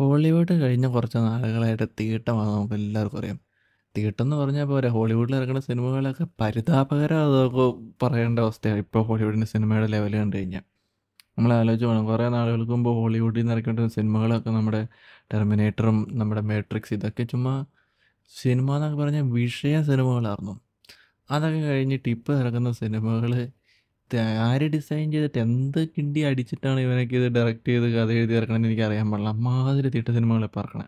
Hollywood കഴിഞ്ഞ കുറച്ച് നാളുകളായിട്ട് തീട്ടമാണ് നമുക്ക് എല്ലാവർക്കും അറിയാം തീട്ടം എന്ന് പറഞ്ഞാൽ പോരാ ഹോളിവുഡിൽ ഇറങ്ങുന്ന സിനിമകളൊക്കെ പരിതാപകരം പറയേണ്ട അവസ്ഥയാണ് ഇപ്പോൾ ഹോളിവുഡിൻ്റെ സിനിമയുടെ ലെവൽ കണ്ടു കഴിഞ്ഞാൽ നമ്മൾ ആലോചിച്ച് പോകണം കുറേ നാളുകൾക്ക് മുമ്പ് ഹോളിവുഡിൽ നിന്ന് ഇറക്കേണ്ട സിനിമകളൊക്കെ നമ്മുടെ ടെർമിനേറ്ററും നമ്മുടെ മാട്രിക്സ് ഇതൊക്കെ ചുമ്മാ സിനിമ എന്നൊക്കെ പറഞ്ഞാൽ വിഷയ സിനിമകളായിരുന്നു അതൊക്കെ കഴിഞ്ഞിട്ട് ഇപ്പോൾ ഇറങ്ങുന്ന സിനിമകൾ ആര് ഡിസൈൻ ചെയ്തിട്ട് എന്ത് കിണ്ടി അടിച്ചിട്ടാണ് ഇവനൊക്കെ ഇത് ഡയറക്റ്റ് ചെയ്ത് കഥ എഴുതി ഇറക്കണമെന്ന് എനിക്ക് അറിയാൻ പാടില്ല അമ്മാതിരി തീട്ട സിനിമകളെ പറക്കണേ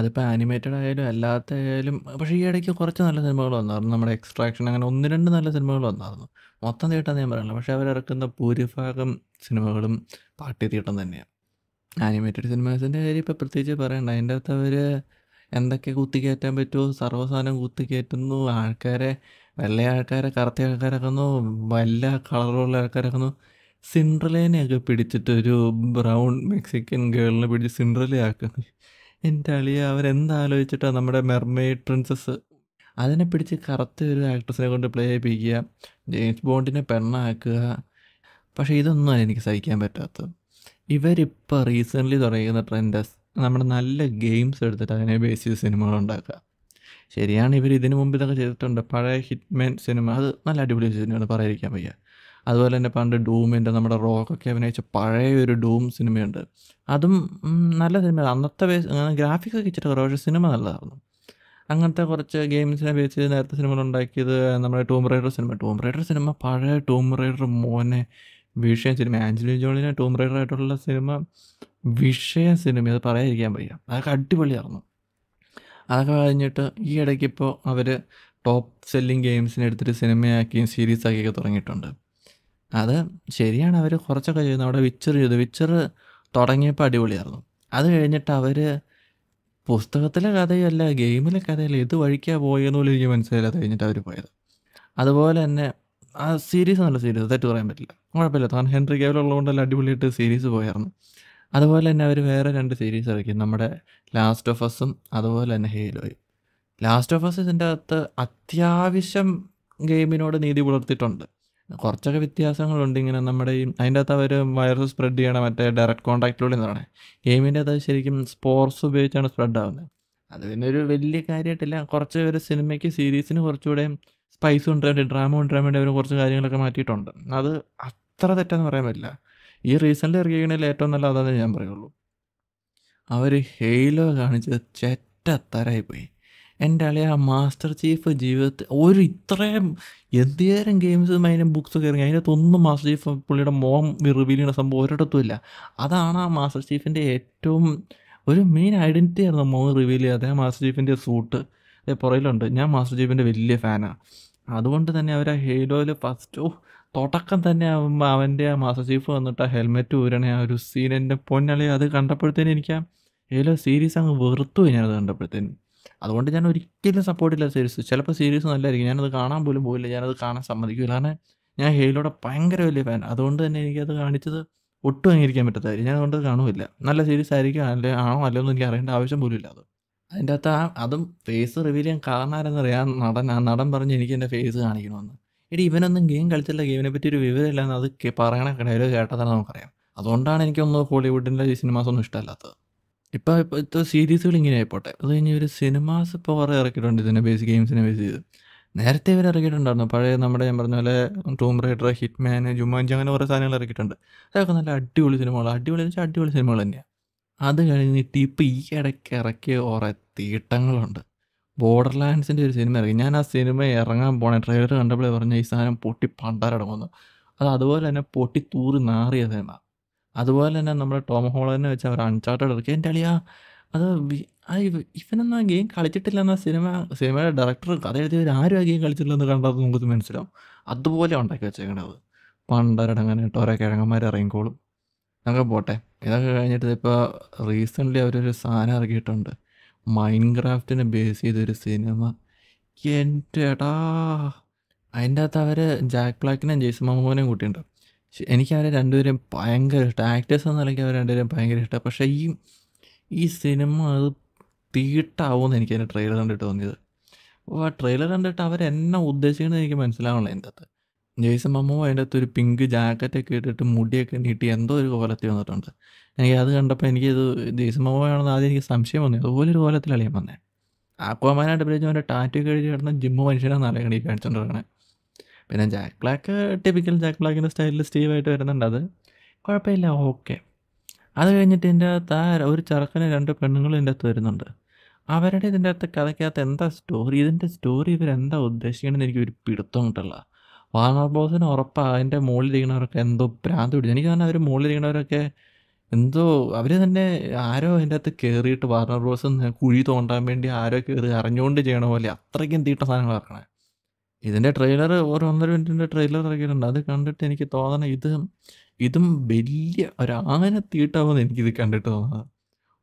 അതിപ്പോൾ ആനിമേറ്റഡ് ആയാലും അല്ലാത്ത ആയാലും പക്ഷേ ഈ ഇടയ്ക്ക് കുറച്ച് നല്ല സിനിമകൾ വന്നായിരുന്നു നമ്മുടെ എക്സ്ട്രാക്ഷൻ അങ്ങനെ ഒന്ന് രണ്ട് നല്ല സിനിമകൾ വന്നായിരുന്നു മൊത്തം തീട്ടാന്ന് ഞാൻ പറയണില്ല പക്ഷേ അവരിറക്കുന്ന ഭൂരിഭാഗം സിനിമകളും പാട്ടി തീട്ടം തന്നെയാണ് ആനിമേറ്റഡ് സിനിമാസിൻ്റെ കാര്യം ഇപ്പോൾ പ്രത്യേകിച്ച് പറയണ്ട അതിൻ്റെ അകത്ത് അവർ എന്തൊക്കെ കുത്തിക്കയറ്റാൻ പറ്റുമോ സർവ്വസാധനം കുത്തിക്കയറ്റുന്നു ആൾക്കാരെ വെള്ള ആൾക്കാരെ കറുത്ത ആൾക്കാരാക്കുന്നു വല്ല കളറുള്ള ഒന്ന് സിൻഡ്രലേനെയൊക്കെ പിടിച്ചിട്ട് ഒരു ബ്രൗൺ മെക്സിക്കൻ ഗേളിനെ പിടിച്ച് സിൻഡ്രലയാക്കുന്നു എൻ്റെ അളിയ അവരെന്താലോചിച്ചിട്ടാണ് നമ്മുടെ മെർമെയ്ഡ് പ്രിൻസസ് അതിനെ പിടിച്ച് കറുത്ത ഒരു ആക്ട്രസിനെ കൊണ്ട് പ്ലേ ചെയ്യിപ്പിക്കുക ജെയിംസ് ബോണ്ടിനെ പെണ്ണാക്കുക പക്ഷേ ഇതൊന്നും എനിക്ക് സഹിക്കാൻ പറ്റാത്തത് ഇവരിപ്പോൾ റീസെൻ്റ്ലി തുടങ്ങുന്ന ട്രെൻഡസ് നമ്മുടെ നല്ല ഗെയിംസ് എടുത്തിട്ട് അതിനെ ബേസ് ചെയ്ത് സിനിമകൾ ഉണ്ടാക്കുക ശരിയാണ് ഇവർ ഇതിനു മുമ്പ് ഇതൊക്കെ ചെയ്തിട്ടുണ്ട് പഴയ ഹിറ്റ്മാൻ സിനിമ അത് നല്ല അടിപൊളി സിനിമയാണ് പറയാതിരിക്കാൻ വയ്യ അതുപോലെ തന്നെ പണ്ട് ഡൂമിൻ്റെ നമ്മുടെ റോക്കൊക്കെ അഭിനയിച്ച പഴയ ഒരു ഡൂം സിനിമയുണ്ട് അതും നല്ല സിനിമ അന്നത്തെ ബേസ് ഗ്രാഫിക്സ് ഒക്കെ ഇച്ചിട്ട് കുറവ് പക്ഷേ സിനിമ നല്ലതായിരുന്നു അങ്ങനത്തെ കുറച്ച് ഗെയിംസിനെ ബേസ് ചെയ്ത് നേരത്തെ സിനിമകൾ ഉണ്ടാക്കിയത് നമ്മുടെ ടൂം റൈഡർ സിനിമ ടൂം റൈഡർ സിനിമ പഴയ ടൂം റൈഡർ മോനെ വിഷയ സിനിമ ആഞ്ചലി ജോളിനെ ടൂം റൈഡർ ആയിട്ടുള്ള സിനിമ വിഷയ സിനിമ അത് പറയാതിരിക്കാൻ വയ്യ അതൊക്കെ അടിപൊളിയായിരുന്നു അതൊക്കെ കഴിഞ്ഞിട്ട് ഈ ഇടയ്ക്കിപ്പോൾ അവർ ടോപ്പ് സെല്ലിങ് ഗെയിംസിനെ എടുത്തിട്ട് സിനിമയാക്കിയും ആക്കിയൊക്കെ തുടങ്ങിയിട്ടുണ്ട് അത് ശരിയാണ് അവർ കുറച്ചൊക്കെ ചെയ്യുന്നത് അവിടെ വിച്ചർ ചെയ്തു വിച്ചർ തുടങ്ങിയപ്പോൾ അടിപൊളിയായിരുന്നു അത് കഴിഞ്ഞിട്ട് അവർ പുസ്തകത്തിലെ കഥയല്ല ഗെയിമിലെ കഥയല്ല ഇത് വഴിക്കാണ് പോയെന്ന് പോലും എനിക്ക് മനസ്സിലായില്ലാതെ കഴിഞ്ഞിട്ട് അവർ പോയത് അതുപോലെ തന്നെ ആ സീരീസ് നല്ല സീരീസ് തെറ്റ് പറയാൻ പറ്റില്ല കുഴപ്പമില്ല കാരണം ഹെൻറി കേവലുള്ളതുകൊണ്ടല്ല അടിപൊളിയായിട്ട് സീരീസ് പോയായിരുന്നു അതുപോലെ തന്നെ അവർ വേറെ രണ്ട് സീരീസ് ഇറക്കി നമ്മുടെ ലാസ്റ്റ് ഓഫ് അസും അതുപോലെ തന്നെ ഹേലോയും ലാസ്റ്റ് ഓഫ് അസ് ഇതിൻ്റെ അകത്ത് അത്യാവശ്യം ഗെയിമിനോട് നീതി പുലർത്തിയിട്ടുണ്ട് കുറച്ചൊക്കെ വ്യത്യാസങ്ങളുണ്ട് ഇങ്ങനെ നമ്മുടെ ഈ അതിൻ്റെ അകത്ത് അവർ വൈറസ് സ്പ്രെഡ് ചെയ്യണ മറ്റേ ഡയറക്റ്റ് കോൺടാക്റ്റിലൂടെ എന്ന് പറയുന്നത് ഗെയിമിൻ്റെ അകത്ത് ശരിക്കും സ്പോർട്സ് ഉപയോഗിച്ചാണ് സ്പ്രെഡ് ആവുന്നത് അത് പിന്നെ ഒരു വലിയ കാര്യമായിട്ടില്ല കുറച്ച് ഒരു സിനിമയ്ക്ക് സീരീസിന് കുറച്ചുകൂടെ സ്പൈസ് കൊണ്ടുവരാൻ വേണ്ടി ഡ്രാമ കൊണ്ടുവരാൻ വേണ്ടി അവർ കുറച്ച് കാര്യങ്ങളൊക്കെ മാറ്റിയിട്ടുണ്ട് അത് അത്ര തെറ്റെന്ന് പറയാൻ പറ്റില്ല ഈ റീസെൻ്റ് ഇറങ്ങിയതിൽ ഏറ്റവും നല്ല അതാണെന്ന് ഞാൻ പറയുള്ളൂ അവർ ഹെയിലോ കാണിച്ചത് ചെറ്റത്തരായിപ്പോയി എൻ്റെ അളിയ മാസ്റ്റർ ചീഫ് ജീവിതത്തിൽ ഒരു ഇത്രയും എന്തേരം ഗെയിംസും അതിൻ്റെ ബുക്സൊക്കെ ഇറങ്ങി അതിനകത്തൊന്നും മാസ്റ്റർ ചീഫ് പുള്ളിയുടെ മോം റിവീൽ ചെയ്യുന്ന സംഭവം ഒരിടത്തും ഇല്ല അതാണ് ആ മാസ്റ്റർ ചീഫിൻ്റെ ഏറ്റവും ഒരു മെയിൻ ഐഡൻറ്റിറ്റി ആയിരുന്നു മോം റിവീൽ ചെയ്യുക അദ്ദേഹം മാസ്റ്റർ ചീഫിൻ്റെ സൂട്ട് പുറയിലുണ്ട് ഞാൻ മാസ്റ്റർ ചീഫിൻ്റെ വലിയ ഫാനാണ് അതുകൊണ്ട് തന്നെ അവർ ആ ഹെയിലോയിൽ ഫസ്റ്റ് തുടക്കം തന്നെ അവൻ്റെ ആ മാസ്റ്റർ ചീഫ് വന്നിട്ട് ആ ഹെൽമെറ്റ് ഊരണേ ആ ഒരു സീൻ എൻ്റെ പൊന്നളി അത് കണ്ടപ്പോഴത്തേന് എനിക്ക് ആ ഏലോ സീരീസ് അങ്ങ് വെറുത്തു ഞാനത് കണ്ടപ്പോഴത്തേന് അതുകൊണ്ട് ഞാൻ ഒരിക്കലും സപ്പോർട്ട് ഇല്ല സീരീസ് ചിലപ്പോൾ സീരീസ് നല്ലതായിരിക്കും ഞാനത് കാണാൻ പോലും പോയില്ല ഞാനത് കാണാൻ സമ്മതിക്കില്ല കാരണം ഞാൻ ഹെയിലോടെ ഭയങ്കര വലിയ ഫാൻ അതുകൊണ്ട് തന്നെ എനിക്കത് കാണിച്ചത് ഒട്ടും അംഗീകരിക്കാൻ പറ്റത്തായിരിക്കും ഞാൻ അതുകൊണ്ട് കാണുമില്ല നല്ല സീരീസ് ആയിരിക്കും അല്ലെ ആണോ അല്ലയോ എനിക്ക് അറിയേണ്ട ആവശ്യം പോലും ഇല്ല അത് അതിൻ്റെ അകത്ത് ആ അതും ഫേസ് റിവീൽ ചെയ്യാൻ കാരണമാരെന്നറിയാം നടൻ ആ നടൻ പറഞ്ഞ് എനിക്ക് എൻ്റെ ഫേസ് കാണിക്കണമെന്ന് എടി ഇവനൊന്നും ഗെയിം കളിച്ചില്ല ഗെയിമിനെ പറ്റി ഒരു വിവരമില്ല എന്ന് അത് പറയണ കിടയിൽ കേട്ടതാണ് നമുക്കറിയാം അതുകൊണ്ടാണ് എനിക്കൊന്ന് ഹോളിവുഡിൻ്റെ സിനിമാസ് ഒന്നും ഇഷ്ടമല്ലാത്തത് ഇപ്പോൾ ഇപ്പോഴത്തെ സീരീസുകൾ ഇങ്ങനെ ആയിപ്പോട്ടെ അത് കഴിഞ്ഞ് ഒരു സിനിമാസ് ഇപ്പോൾ കുറേ ഇറക്കിയിട്ടുണ്ട് ഇതിനെ ബേസ് ഗെയിംസിനെ ബേസ് ചെയ്ത് നേരത്തെ ഇവർ ഇറക്കിയിട്ടുണ്ടായിരുന്നു പഴയ നമ്മുടെ ഞാൻ പറഞ്ഞ പോലെ ടൂം റൈഡർ ഹിറ്റ്മാൻ ജുമാൻജി അങ്ങനെ കുറേ സാധനങ്ങൾ ഇറക്കിയിട്ടുണ്ട് അതൊക്കെ നല്ല അടിപൊളി സിനിമകൾ അടിപൊളി വെച്ചാൽ അടിപൊളി സിനിമകൾ തന്നെയാണ് അത് കഴിഞ്ഞിട്ട് ഇപ്പോൾ ഈ ഇടയ്ക്ക് ഇറക്കിയ കുറേ തീട്ടങ്ങളുണ്ട് ബോർഡർ ലാൻഡ്സിൻ്റെ ഒരു സിനിമ ഇറങ്ങി ഞാൻ ആ സിനിമ ഇറങ്ങാൻ പോണ ട്രെയിലർ കണ്ടപ്പോൾ പറഞ്ഞ ഈ സാധനം പൊട്ടി പണ്ടാരടങ്ങുന്നു അത് അതുപോലെ തന്നെ പൊട്ടി തൂറി നാറിയ സിനിമ അതുപോലെ തന്നെ നമ്മുടെ ടോം ഹോളനെ വെച്ച് അവർ അൺചാർട്ടഡ് ഇറക്കി എൻ്റെ അളിയാ അത് ഇവനൊന്നും ആ ഗെയിം കളിച്ചിട്ടില്ല എന്ന സിനിമ സിനിമയുടെ ഡയറക്ടർ കഥ എഴുതിയവർ ആരും ആ ഗെയിം കളിച്ചിട്ടില്ലെന്ന് കണ്ടത് നമുക്ക് മനസ്സിലാവും അതുപോലെ ഉണ്ടാക്കി വെച്ചേക്കണത് പണ്ടാരടങ്ങനെ ഓരോ കിഴങ്ങന്മാർ ഇറങ്ങിക്കോളും അതൊക്കെ പോട്ടെ ഇതൊക്കെ കഴിഞ്ഞിട്ട് ഇപ്പോൾ റീസെൻ്റ്ലി അവരൊരു സാധനം ഇറക്കിയിട്ടുണ്ട് മൈൻക്രാഫ്റ്റിനെ ബേസ് ചെയ്തൊരു സിനിമ എൻ്റെടാ അതിൻ്റെ അകത്ത് അവർ ജാക്ക് ബ്ലാക്കിനെയും ജെയ്സ് മമ്മൂനെയും കൂട്ടിയിട്ടുണ്ട് എനിക്ക് അവരെ രണ്ടുപേരെയും ഭയങ്കര ഇഷ്ടം ആക്ടേഴ്സ് എന്ന നിലയ്ക്ക് അവർ രണ്ടുപേരെയും ഭയങ്കര ഇഷ്ടം പക്ഷേ ഈ ഈ സിനിമ അത് തീട്ടാവുമെന്ന് എനിക്ക് അതിൻ്റെ ട്രെയിലർ കണ്ടിട്ട് തോന്നിയത് അപ്പോൾ ആ ട്രെയിലർ കണ്ടിട്ട് അവരെന്നെ ഉദ്ദേശിക്കുന്നത് എനിക്ക് മനസ്സിലാവണം എൻ്റെ അകത്ത് ജെയ്സൺ മമ്മോ അതിൻ്റെ അകത്ത് ഒരു പിങ്ക് ജാക്കറ്റൊക്കെ ഇട്ടിട്ട് മുടിയൊക്കെ നീട്ടി എന്തോ ഒരു കോലത്തിൽ വന്നിട്ടുണ്ട് എനിക്ക് അത് കണ്ടപ്പോൾ ഇത് ജെയ്സൺ മമ്മോ ആണെന്ന് ആദ്യം എനിക്ക് സംശയം വന്നു അതുപോലെ ഒരു കോലത്തിൽ അളിയാൻ വന്നേ ആക്വാമാനായിട്ട് അഭിനയിച്ച അവൻ്റെ ടാറ്റു കഴിഞ്ഞ് കിടന്ന ജിമ്മു മനുഷ്യനാണെന്ന് അറിയണം ഈ കാണിച്ചുകൊണ്ടിരിക്കണേ പിന്നെ ജാക്ക് ബ്ലാക്ക് ടിപ്പിക്കൽ ജാക്ക് ബ്ലാക്കിൻ്റെ സ്റ്റൈലിൽ സ്റ്റീവായിട്ട് വരുന്നുണ്ട് അത് കുഴപ്പമില്ല ഓക്കെ അത് കഴിഞ്ഞിട്ട് എൻ്റെ അകത്ത് ആ ഒരു ചെറുക്കനും രണ്ട് പെണ്ണുങ്ങളും എൻ്റെ അകത്ത് വരുന്നുണ്ട് അവരുടെ ഇതിൻ്റെ അകത്ത് കഥയ്ക്കകത്ത് എന്താ സ്റ്റോറി ഇതിൻ്റെ സ്റ്റോറി ഇവരെന്താ ഉദ്ദേശിക്കണമെന്ന് എനിക്ക് ഒരു പിടുത്തം കിട്ടുള്ള വാർണർ ബോസിന് ഉറപ്പാണ് അതിൻ്റെ മുകളിലിരിക്കണവരൊക്കെ എന്തോ ഭ്രാന്ത് പിടിച്ചു എനിക്ക് തന്നെ അവർ മുകളിലിരിക്കണവരൊക്കെ എന്തോ അവർ തന്നെ ആരോ അതിൻ്റെ അകത്ത് കയറിയിട്ട് വാർണർ ബോസ് കുഴി തോണ്ടാൻ വേണ്ടി ആരോ കയറി അറിഞ്ഞുകൊണ്ട് ചെയ്യണ പോലെ അത്രയ്ക്കും തീട്ട സാധനങ്ങൾ ഇറക്കണേ ഇതിൻ്റെ ട്രെയിലർ ഓരോ ഒന്നര മിനിറ്റിൻ്റെ ട്രെയിലർ ഇറക്കിയിട്ടുണ്ട് അത് കണ്ടിട്ട് എനിക്ക് തോന്നണം ഇത് ഇതും വലിയ ഒരാനെ തീട്ടാവുമെന്ന് എനിക്കിത് കണ്ടിട്ട് തോന്നുന്നത്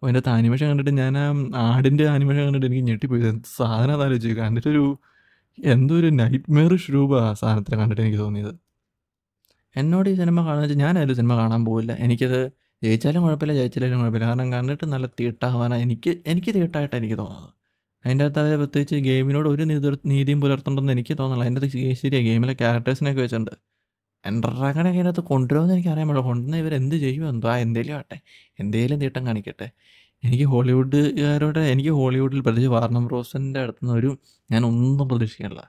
അതിൻ്റെ ആനിമേഷൻ കണ്ടിട്ട് ഞാൻ ആ ആടിൻ്റെ ആനിമേഷൻ കണ്ടിട്ട് എനിക്ക് ഞെട്ടിപ്പോയി സാധനം അതാലോചിച്ചു കണ്ടിട്ടൊരു എന്തോ ഒരു നൈറ്റ് മെയറിഷ് രൂപ ആ സാധനത്തിൽ കണ്ടിട്ട് എനിക്ക് തോന്നിയത് എന്നോട് ഈ സിനിമ കാണുന്ന വെച്ചാൽ ഞാനായാലും സിനിമ കാണാൻ പോവില്ല എനിക്കത് ജയിച്ചാലും കുഴപ്പമില്ല ജയിച്ചാലും കുഴപ്പമില്ല കാരണം കണ്ടിട്ട് നല്ല തീട്ടാവാനാണ് എനിക്ക് എനിക്ക് തീട്ടായിട്ടാണ് എനിക്ക് തോന്നുന്നത് അതിൻ്റെ അകത്ത് അവർ പ്രത്യേകിച്ച് ഗെയിമിനോട് ഒരു നീതി നീതിയും പുലർത്തുന്നുണ്ടെന്ന് എനിക്ക് തോന്നുന്നില്ല അതിൻ്റെ അകത്ത് ശരിയാണ് ഗെയിമിലെ ക്യാരക്ടേഴ്സിനൊക്കെ വെച്ചിട്ടുണ്ട് എൻ്റർഡ്രാഗനൊക്കെ അതിനകത്ത് കൊണ്ടുവരുമെന്ന് എനിക്ക് അറിയാൻ പാടില്ല കൊണ്ടുവന്ന ഇവർ എന്ത് എന്തോ ആ എന്തെങ്കിലും ആട്ടെ എന്തെങ്കിലും തീട്ടം കാണിക്കട്ടെ എനിക്ക് ഹോളിവുഡുകാരോടെ എനിക്ക് ഹോളിവുഡിൽ പ്രത്യേകിച്ച് വാർണർ ബ്രോസിൻ്റെ നിന്ന് ഒരു ഞാൻ ഒന്നും പ്രതീക്ഷിക്കാനില്ല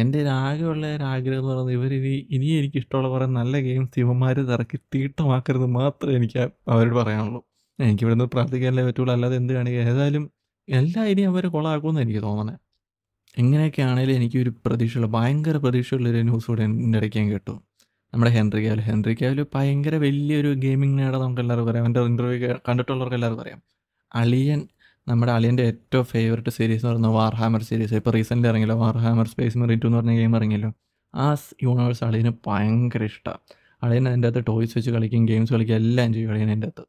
എൻ്റെ ആകെയുള്ള ഒരു ആഗ്രഹം എന്ന് പറയുന്നത് ഇവർ ഇനി ഇനി എനിക്ക് ഇഷ്ടമുള്ള കുറേ നല്ല ഗെയിംസ് ഇവന്മാർ ഇറക്കി തീട്ടമാക്കരുത് മാത്രമേ എനിക്ക് അവരോട് പറയാനുള്ളൂ എനിക്ക് നിന്ന് പ്രാർത്ഥിക്കാനല്ലേ പറ്റുള്ളൂ അല്ലാതെ എന്ത് കാണിക്കുക ഏതായാലും എല്ലാം ഇനി അവർ കൊളാക്കുമെന്ന് എനിക്ക് തോന്നണേ എങ്ങനെയൊക്കെ ആണെങ്കിലും എനിക്കൊരു പ്രതീക്ഷയുള്ള ഭയങ്കര പ്രതീക്ഷയുള്ളൊരു ന്യൂസ് കൂടെ എൻ്റെ ഇടയ്ക്ക് ഞാൻ കേട്ടു നമ്മുടെ ഹെൻറി ക്യാവൽ ഹെൻറി ക്യാവൽ ഭയങ്കര വലിയൊരു ഗെയിമിംഗ് നേടാൻ നമുക്ക് എല്ലാവർക്കും അറിയാം എൻ്റെ ഇൻ്റർവ്യൂ കണ്ടിട്ടുള്ളവർക്ക് എല്ലാവർക്കും അറിയാം അളിയൻ നമ്മുടെ അളിയൻ്റെ ഏറ്റവും ഫേവററ്റ് സീരീസ് എന്ന് പറയുന്നത് വാർ ഹാമർ സീരീസ് ഇപ്പോൾ റീസെൻ്റ് ഇറങ്ങിയല്ലോ വാർ ഹാമർ സ്പേസ് ടു എന്ന് പറഞ്ഞ ഗെയിം ഇറങ്ങിയല്ലോ ആ യൂണിവേഴ്സ് അളിയന് ഭയങ്കര ഇഷ്ടമാണ് അളിയൻ അതിൻ്റെ അകത്ത് ടോയ്സ് വെച്ച് കളിക്കും ഗെയിംസ് കളിക്കും എല്ലാം ചെയ്യും അളിയൻ അതിൻ്റെ അകത്ത്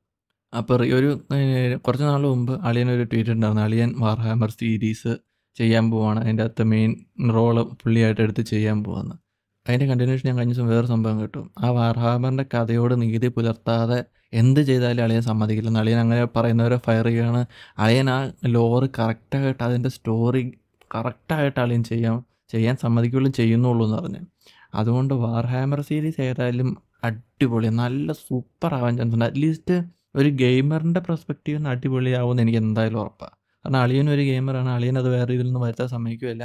അപ്പോൾ ഒരു കുറച്ച് നാൾ മുമ്പ് അളിയൻ ഒരു ട്വീറ്റ് ഉണ്ടായിരുന്നു അളിയൻ വാർ ഹാമർ സീരീസ് ചെയ്യാൻ പോവാണ് അതിൻ്റെ അകത്ത് മെയിൻ റോള് പുള്ളിയായിട്ട് എടുത്ത് ചെയ്യാൻ പോവാന്ന് അതിൻ്റെ കണ്ടിന്യൂഷൻ ഞാൻ കഴിഞ്ഞ ദിവസം വേറെ സംഭവം കിട്ടും ആ വാർഹാബറിൻ്റെ കഥയോട് നീതി പുലർത്താതെ എന്ത് ചെയ്താലും അളിയൻ സമ്മതിക്കില്ലെന്ന് അളിയൻ അങ്ങനെ പറയുന്നവരെ ഫയർ ചെയ്യുകയാണ് അളിയൻ ആ ലോറ് കറക്റ്റായിട്ട് അതിൻ്റെ സ്റ്റോറി കറക്റ്റായിട്ട് അളിയൻ ചെയ്യാം ചെയ്യാൻ സമ്മതിക്കുള്ളൂ ചെയ്യുന്നുള്ളൂ എന്ന് പറഞ്ഞു അതുകൊണ്ട് വാർഹാമർ സീരീസ് ഏതായാലും അടിപൊളി നല്ല സൂപ്പർ ആവാൻ ചാൻസ് ഉണ്ട് അറ്റ്ലീസ്റ്റ് ഒരു ഗെയിമറിൻ്റെ പെർസ്പെക്റ്റീവ് നിന്ന് അടിപൊളിയാവുമെന്ന് എനിക്ക് എന്തായാലും ഉറപ്പാണ് കാരണം അളിയൻ ഒരു ഗെയിമറാണ് അളിയൻ അത് വേറെ ഇതിൽ നിന്ന് വരുത്താൻ സമ്മതിക്കില്ല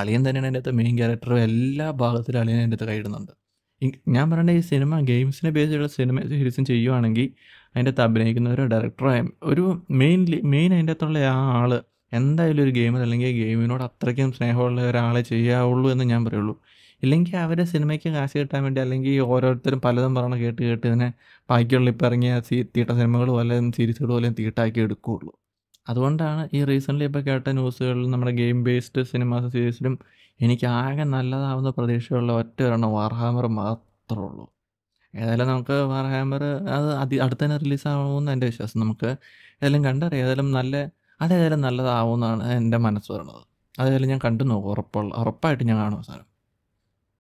അളിയൻ തന്നെയാണ് അതിൻ്റെ അകത്ത് മെയിൻ ക്യാരക്ടർ എല്ലാ ഭാഗത്തിലും അളിയൻ അതിൻ്റെ അകത്ത് കൈയിടുന്നുണ്ട് ഞാൻ പറയുന്നത് ഈ സിനിമ ഗെയിംസിനെ ബേസ് ചെയ്തുള്ള സിനിമ സീരീസും ചെയ്യുവാണെങ്കിൽ അതിൻ്റെ അകത്ത് അഭിനയിക്കുന്ന ഒരു ഡയറക്ടറായ ഒരു മെയിൻലി മെയിൻ അതിൻ്റെ അകത്തുള്ള ആ ആൾ എന്തായാലും ഒരു ഗെയിമർ അല്ലെങ്കിൽ ഗെയിമിനോട് അത്രയ്ക്കും സ്നേഹമുള്ള ഒരാളെ ചെയ്യാവുള്ളൂ എന്ന് ഞാൻ പറയുള്ളൂ ഇല്ലെങ്കിൽ അവരെ സിനിമയ്ക്ക് കാശ് കിട്ടാൻ വേണ്ടി അല്ലെങ്കിൽ ഓരോരുത്തരും പലതും പറഞ്ഞ് കേട്ട് കേട്ട് ഇതിനെ ബാക്കിയുള്ള ഇപ്പം ഇറങ്ങിയ തീട്ട സിനിമകൾ പോലെ സീരീസുകൾ പോലെയും തീട്ടാക്കി എടുക്കുകയുള്ളൂ അതുകൊണ്ടാണ് ഈ റീസെൻ്റ്ലി ഇപ്പോൾ കേട്ട ന്യൂസുകളിലും നമ്മുടെ ഗെയിം ബേസ്ഡ് സിനിമ സീരീസിലും എനിക്ക് ആകെ നല്ലതാവുന്ന പ്രതീക്ഷയുള്ള ഒറ്റ ഒരെണ്ണം വാർഹാമർ മാത്രമേ ഉള്ളൂ ഏതായാലും നമുക്ക് വാർഹാമർ അത് അതി അടുത്ത തന്നെ റിലീസാവുമെന്ന് എൻ്റെ വിശ്വാസം നമുക്ക് ഏതായാലും കണ്ടറിയാം ഏതായാലും നല്ല അതേതായാലും നല്ലതാവുമെന്നാണ് എൻ്റെ മനസ്സ് പറയുന്നത് അതേതായാലും ഞാൻ കണ്ടു നോക്കും ഉറപ്പുള്ള ഉറപ്പായിട്ട് ഞാൻ കാണും സാധനം